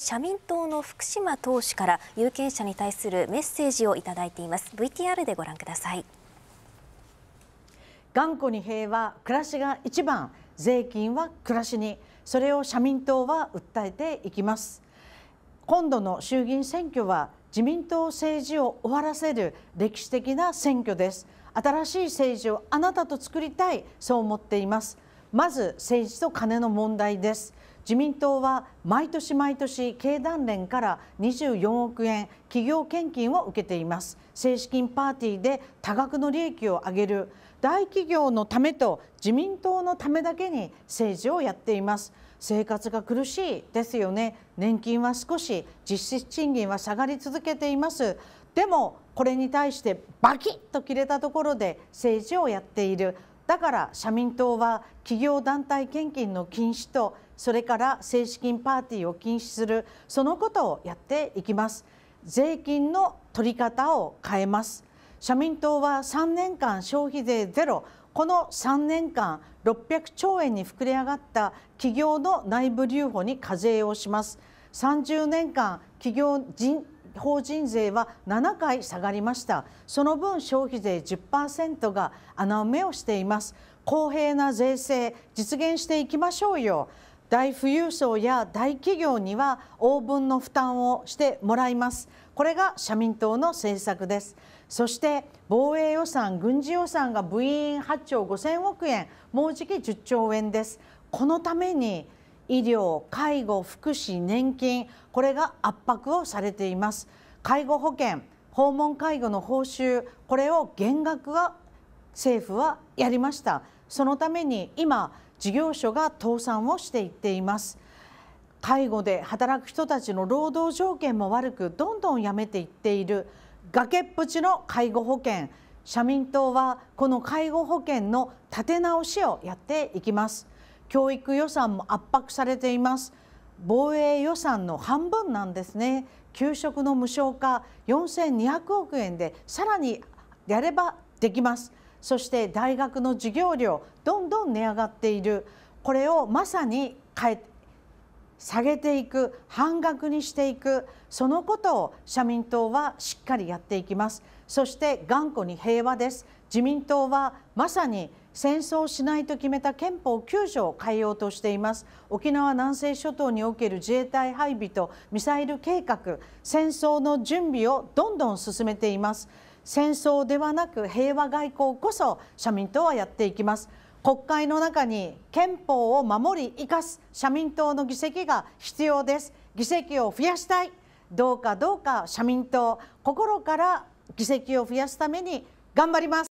社民党の福島党首から有権者に対するメッセージをいただいています VTR でご覧ください頑固に平和暮らしが一番税金は暮らしにそれを社民党は訴えていきます今度の衆議院選挙は自民党政治を終わらせる歴史的な選挙です新しい政治をあなたと作りたいそう思っていますまず政治と金の問題です自民党は毎年毎年経団連から24億円企業献金を受けています正式金パーティーで多額の利益を上げる大企業のためと自民党のためだけに政治をやっています生活が苦しいですよね年金は少し実質賃金は下がり続けていますでもこれに対してバキッと切れたところで政治をやっているだから社民党は企業団体献金の禁止とそれから政治金パーティーを禁止するそのことをやっていきます税金の取り方を変えます社民党は3年間消費税ゼロこの3年間600兆円に膨れ上がった企業の内部留保に課税をします30年間企業人法人税は7回下がりましたその分消費税10%が穴埋めをしています公平な税制実現していきましょうよ大富裕層や大企業には応分の負担をしてもらいますこれが社民党の政策ですそして防衛予算軍事予算が部員8兆5000億円もうじき10兆円ですこのために医療介護福祉年金これが圧迫をされています介護保険訪問介護の報酬これを減額は政府はやりましたそのために今事業所が倒産をしていっています介護で働く人たちの労働条件も悪くどんどんやめていっている崖っぷちの介護保険社民党はこの介護保険の立て直しをやっていきます。教育予算も圧迫されています防衛予算の半分なんですね給食の無償化4200億円でさらにやればできますそして大学の授業料どんどん値上がっているこれをまさに変え下げていく半額にしていくそのことを社民党はしっかりやっていきますそして頑固に平和です自民党はまさに戦争しないと決めた憲法9条を変えようとしています沖縄南西諸島における自衛隊配備とミサイル計画戦争の準備をどんどん進めています戦争ではなく平和外交こそ社民党はやっていきます国会の中に憲法を守り生かす社民党の議席が必要です議席を増やしたいどうかどうか社民党心から議席を増やすために頑張ります